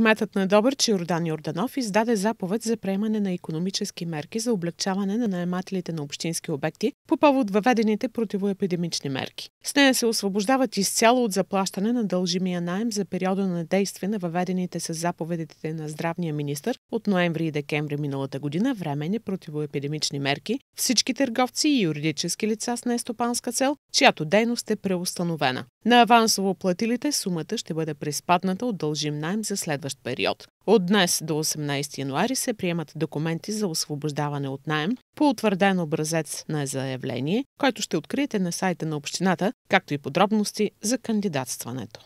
Кметът на Добърч Йордан Йорданов издаде заповед за приемане на економически мерки за облегчаване на наемателите на общински обекти по повод въведените противоепидемични мерки. С нея се освобождават изцяло от заплащане на дължимия найем за периода на действие на въведените с заповедите на здравния министр от ноември и декември миналата година времени противоепидемични мерки всички търговци и юридически лица с нестопанска цел, чиято дейност е преустановена. На авансово платилите сумата ще бъде приспадната от дължим найем за следващия следващ период. От днес до 18 януари се приемат документи за освобождаване от найем по утвърден образец на заявление, който ще откриете на сайта на общината, както и подробности за кандидатстването.